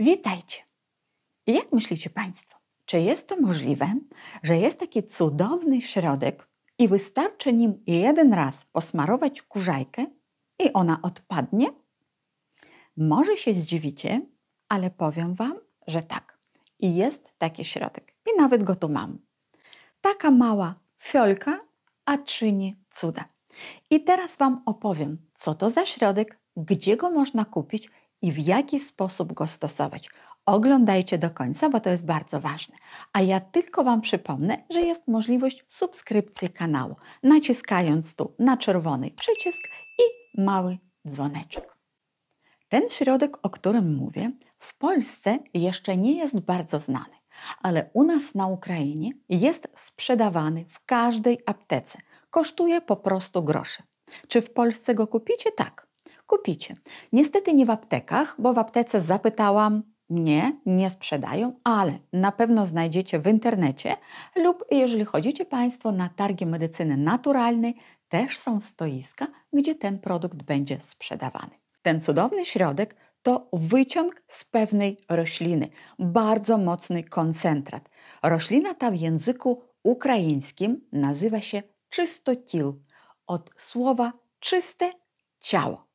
Witajcie! Jak myślicie Państwo, czy jest to możliwe, że jest taki cudowny środek i wystarczy nim jeden raz posmarować kurzajkę i ona odpadnie? Może się zdziwicie, ale powiem Wam, że tak. I jest taki środek. I nawet go tu mam. Taka mała fiolka, a czyni cuda. I teraz Wam opowiem, co to za środek, gdzie go można kupić i w jaki sposób go stosować. Oglądajcie do końca, bo to jest bardzo ważne. A ja tylko Wam przypomnę, że jest możliwość subskrypcji kanału, naciskając tu na czerwony przycisk i mały dzwoneczek. Ten środek, o którym mówię, w Polsce jeszcze nie jest bardzo znany, ale u nas na Ukrainie jest sprzedawany w każdej aptece. Kosztuje po prostu grosze. Czy w Polsce go kupicie? Tak kupicie. Niestety nie w aptekach, bo w aptece zapytałam, nie, nie sprzedają, ale na pewno znajdziecie w internecie lub jeżeli chodzicie Państwo na targi medycyny naturalnej, też są stoiska, gdzie ten produkt będzie sprzedawany. Ten cudowny środek to wyciąg z pewnej rośliny, bardzo mocny koncentrat. Roślina ta w języku ukraińskim nazywa się czystotil, od słowa czyste ciało.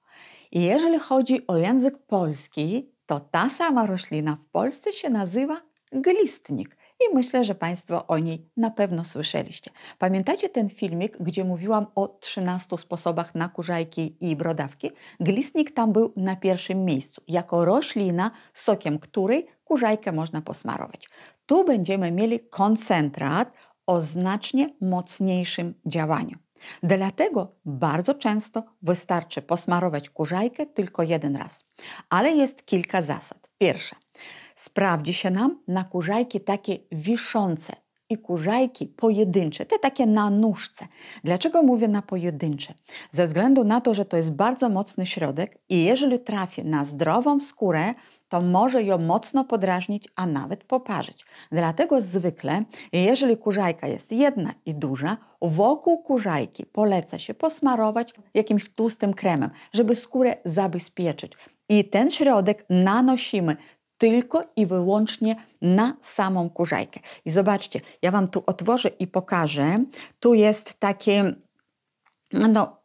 I jeżeli chodzi o język polski, to ta sama roślina w Polsce się nazywa glistnik. I myślę, że Państwo o niej na pewno słyszeliście. Pamiętacie ten filmik, gdzie mówiłam o 13 sposobach na kurzajki i brodawki? Glistnik tam był na pierwszym miejscu, jako roślina, sokiem której kurzajkę można posmarować. Tu będziemy mieli koncentrat o znacznie mocniejszym działaniu. Dlatego bardzo często wystarczy posmarować kurzajkę tylko jeden raz. Ale jest kilka zasad. Pierwsza. Sprawdzi się nam na kurzajki takie wiszące, i kurzajki pojedyncze, te takie na nóżce. Dlaczego mówię na pojedyncze? Ze względu na to, że to jest bardzo mocny środek i jeżeli trafię na zdrową skórę, to może ją mocno podrażnić, a nawet poparzyć. Dlatego zwykle, jeżeli kurzajka jest jedna i duża, wokół kurzajki poleca się posmarować jakimś tłustym kremem, żeby skórę zabezpieczyć. I ten środek nanosimy tylko i wyłącznie na samą kurzajkę. I zobaczcie, ja Wam tu otworzę i pokażę. Tu jest takie, no,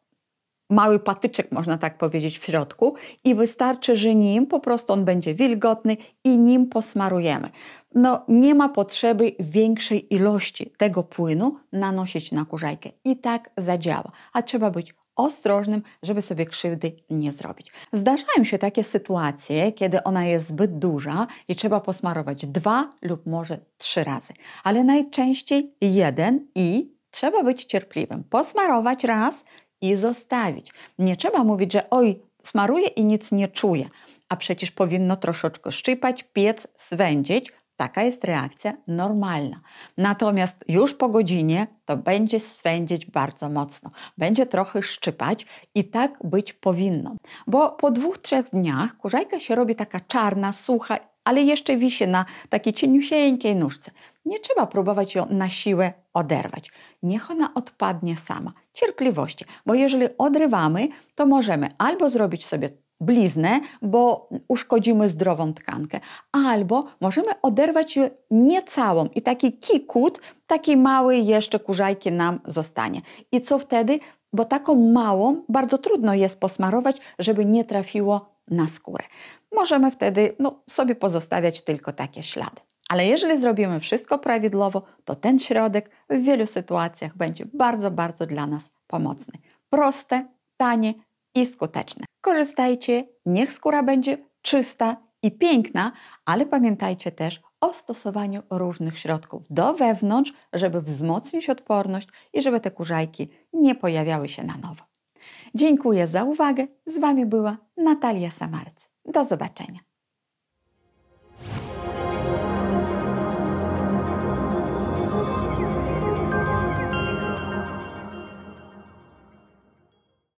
mały patyczek, można tak powiedzieć, w środku i wystarczy, że nim po prostu on będzie wilgotny i nim posmarujemy. No, nie ma potrzeby większej ilości tego płynu nanosić na kurzajkę. I tak zadziała. A trzeba być ostrożnym, żeby sobie krzywdy nie zrobić. Zdarzają się takie sytuacje, kiedy ona jest zbyt duża i trzeba posmarować dwa lub może trzy razy, ale najczęściej jeden i trzeba być cierpliwym. Posmarować raz i zostawić. Nie trzeba mówić, że oj, smaruję i nic nie czuję. A przecież powinno troszeczkę szczypać, piec, swędzić, Taka jest reakcja normalna. Natomiast już po godzinie to będzie swędzić bardzo mocno, będzie trochę szczypać i tak być powinno. Bo po dwóch, trzech dniach kurzajka się robi taka czarna, sucha, ale jeszcze wisi na takiej cieniusieńkiej nóżce. Nie trzeba próbować ją na siłę oderwać. Niech ona odpadnie sama. Cierpliwości, bo jeżeli odrywamy, to możemy albo zrobić sobie bliznę, bo uszkodzimy zdrową tkankę. Albo możemy oderwać ją niecałą i taki kikut, takiej małej jeszcze kurzajki nam zostanie. I co wtedy? Bo taką małą bardzo trudno jest posmarować, żeby nie trafiło na skórę. Możemy wtedy no, sobie pozostawiać tylko takie ślady. Ale jeżeli zrobimy wszystko prawidłowo, to ten środek w wielu sytuacjach będzie bardzo, bardzo dla nas pomocny. Proste, tanie, i skuteczne. Korzystajcie, niech skóra będzie czysta i piękna, ale pamiętajcie też o stosowaniu różnych środków do wewnątrz, żeby wzmocnić odporność i żeby te kurzajki nie pojawiały się na nowo. Dziękuję za uwagę. Z Wami była Natalia Samarc. Do zobaczenia.